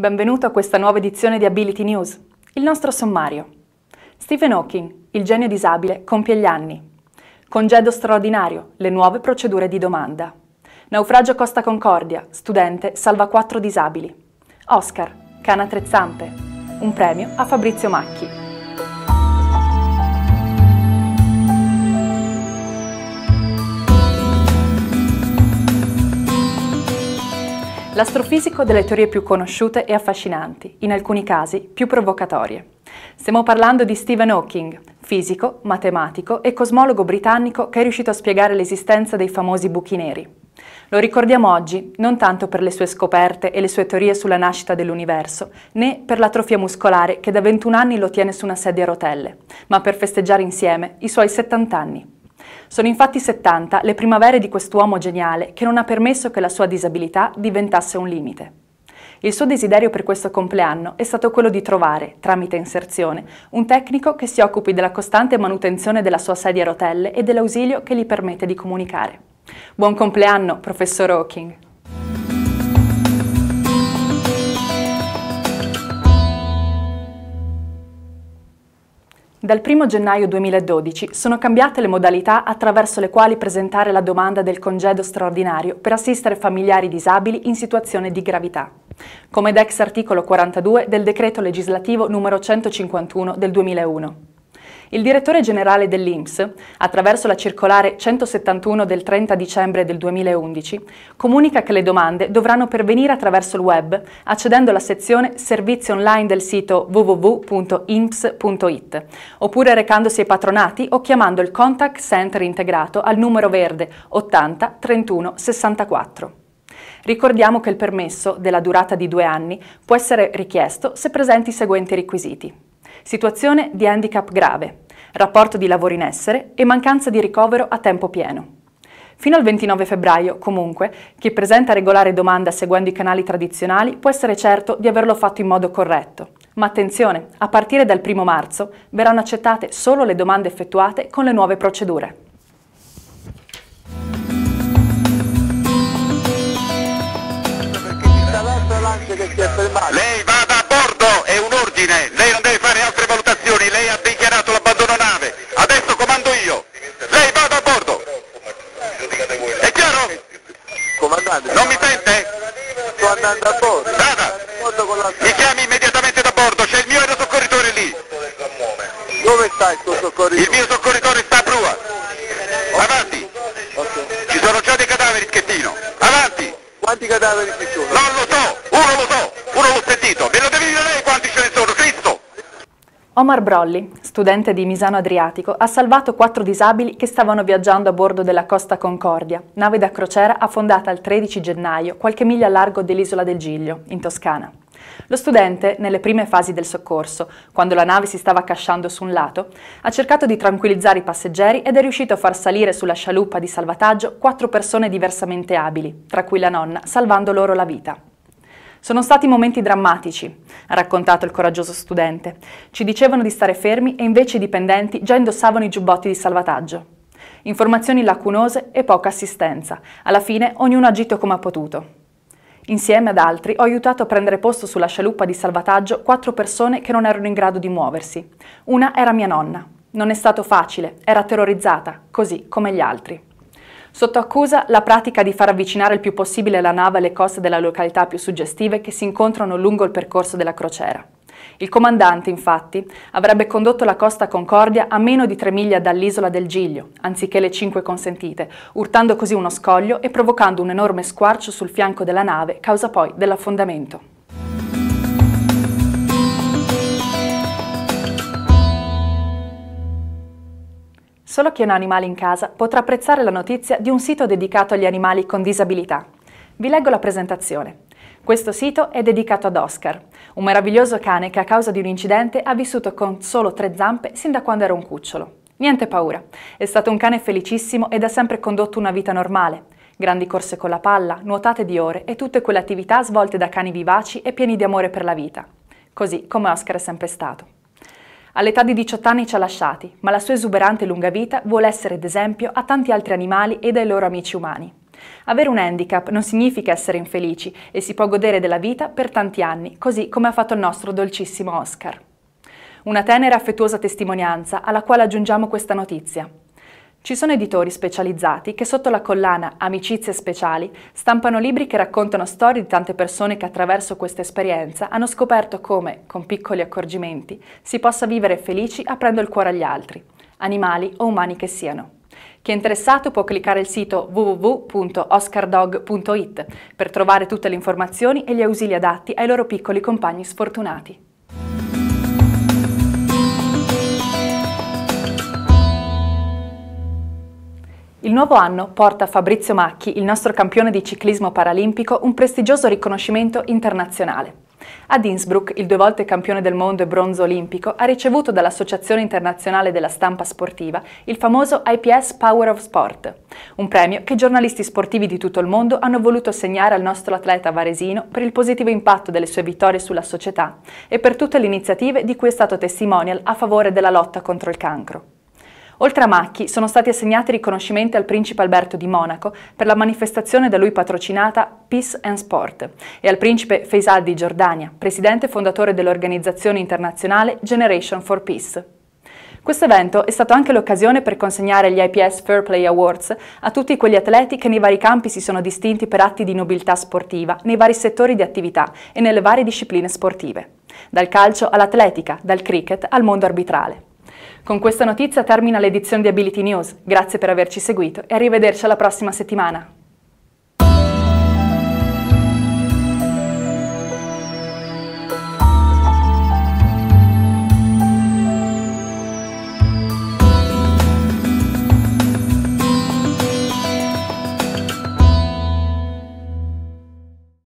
Benvenuto a questa nuova edizione di Ability News, il nostro sommario. Stephen Hawking, il genio disabile, compie gli anni. Congedo straordinario, le nuove procedure di domanda. Naufragio Costa Concordia, studente, salva quattro disabili. Oscar, cana tre zampe. Un premio a Fabrizio Macchi. L'astrofisico delle teorie più conosciute e affascinanti, in alcuni casi più provocatorie. Stiamo parlando di Stephen Hawking, fisico, matematico e cosmologo britannico che è riuscito a spiegare l'esistenza dei famosi buchi neri. Lo ricordiamo oggi non tanto per le sue scoperte e le sue teorie sulla nascita dell'universo, né per l'atrofia muscolare che da 21 anni lo tiene su una sedia a rotelle, ma per festeggiare insieme i suoi 70 anni. Sono infatti 70 le primavere di quest'uomo geniale che non ha permesso che la sua disabilità diventasse un limite. Il suo desiderio per questo compleanno è stato quello di trovare, tramite inserzione, un tecnico che si occupi della costante manutenzione della sua sedia a rotelle e dell'ausilio che gli permette di comunicare. Buon compleanno, professor Hawking! Dal 1 gennaio 2012 sono cambiate le modalità attraverso le quali presentare la domanda del congedo straordinario per assistere familiari disabili in situazione di gravità, come d'ex articolo 42 del decreto legislativo numero 151 del 2001. Il direttore generale dell'INPS, attraverso la circolare 171 del 30 dicembre del 2011, comunica che le domande dovranno pervenire attraverso il web, accedendo alla sezione Servizi online del sito www.imps.it, oppure recandosi ai patronati o chiamando il contact center integrato al numero verde 80 31 64. Ricordiamo che il permesso, della durata di due anni, può essere richiesto se presenti i seguenti requisiti situazione di handicap grave, rapporto di lavoro in essere e mancanza di ricovero a tempo pieno. Fino al 29 febbraio, comunque, chi presenta regolare domanda seguendo i canali tradizionali può essere certo di averlo fatto in modo corretto. Ma attenzione, a partire dal 1 marzo verranno accettate solo le domande effettuate con le nuove procedure. Scusate, non mi sente? Sto andando a bordo. Data, mi chiami immediatamente da bordo, c'è il mio aerosoccorritore lì. Dove sta il tuo soccorritore? Il mio soccorritore sta a prua. Avanti. Okay. Ci sono già dei cadaveri, Schettino. Avanti. Quanti cadaveri ci sono? Non lo so. Omar Brolli, studente di Misano Adriatico, ha salvato quattro disabili che stavano viaggiando a bordo della Costa Concordia, nave da crociera affondata il 13 gennaio, qualche miglia a largo dell'isola del Giglio, in Toscana. Lo studente, nelle prime fasi del soccorso, quando la nave si stava accasciando su un lato, ha cercato di tranquillizzare i passeggeri ed è riuscito a far salire sulla scialuppa di salvataggio quattro persone diversamente abili, tra cui la nonna, salvando loro la vita. Sono stati momenti drammatici, ha raccontato il coraggioso studente. Ci dicevano di stare fermi e invece i dipendenti già indossavano i giubbotti di salvataggio. Informazioni lacunose e poca assistenza. Alla fine ognuno ha agito come ha potuto. Insieme ad altri ho aiutato a prendere posto sulla scialuppa di salvataggio quattro persone che non erano in grado di muoversi. Una era mia nonna. Non è stato facile, era terrorizzata, così come gli altri. Sotto accusa la pratica di far avvicinare il più possibile la nave alle coste delle località più suggestive che si incontrano lungo il percorso della crociera. Il comandante, infatti, avrebbe condotto la Costa Concordia a meno di tre miglia dall'isola del Giglio, anziché le cinque consentite, urtando così uno scoglio e provocando un enorme squarcio sul fianco della nave, causa poi dell'affondamento. Solo chi ha un animale in casa potrà apprezzare la notizia di un sito dedicato agli animali con disabilità. Vi leggo la presentazione. Questo sito è dedicato ad Oscar, un meraviglioso cane che a causa di un incidente ha vissuto con solo tre zampe sin da quando era un cucciolo. Niente paura, è stato un cane felicissimo ed ha sempre condotto una vita normale. Grandi corse con la palla, nuotate di ore e tutte quelle attività svolte da cani vivaci e pieni di amore per la vita. Così come Oscar è sempre stato. All'età di 18 anni ci ha lasciati, ma la sua esuberante lunga vita vuole essere d'esempio a tanti altri animali ed ai loro amici umani. Avere un handicap non significa essere infelici e si può godere della vita per tanti anni, così come ha fatto il nostro dolcissimo Oscar. Una tenera e affettuosa testimonianza alla quale aggiungiamo questa notizia. Ci sono editori specializzati che sotto la collana Amicizie Speciali stampano libri che raccontano storie di tante persone che attraverso questa esperienza hanno scoperto come, con piccoli accorgimenti, si possa vivere felici aprendo il cuore agli altri, animali o umani che siano. Chi è interessato può cliccare il sito www.oscardog.it per trovare tutte le informazioni e gli ausili adatti ai loro piccoli compagni sfortunati. Il nuovo anno porta a Fabrizio Macchi, il nostro campione di ciclismo paralimpico, un prestigioso riconoscimento internazionale. Ad Innsbruck, il due volte campione del mondo e bronzo olimpico, ha ricevuto dall'Associazione Internazionale della Stampa Sportiva il famoso IPS Power of Sport, un premio che giornalisti sportivi di tutto il mondo hanno voluto assegnare al nostro atleta varesino per il positivo impatto delle sue vittorie sulla società e per tutte le iniziative di cui è stato testimonial a favore della lotta contro il cancro. Oltre a Macchi, sono stati assegnati riconoscimenti al principe Alberto di Monaco per la manifestazione da lui patrocinata Peace and Sport e al principe Faisal di Giordania, presidente e fondatore dell'organizzazione internazionale Generation for Peace. Questo evento è stato anche l'occasione per consegnare gli IPS Fair Play Awards a tutti quegli atleti che nei vari campi si sono distinti per atti di nobiltà sportiva, nei vari settori di attività e nelle varie discipline sportive, dal calcio all'atletica, dal cricket al mondo arbitrale. Con questa notizia termina l'edizione di Ability News. Grazie per averci seguito e arrivederci alla prossima settimana.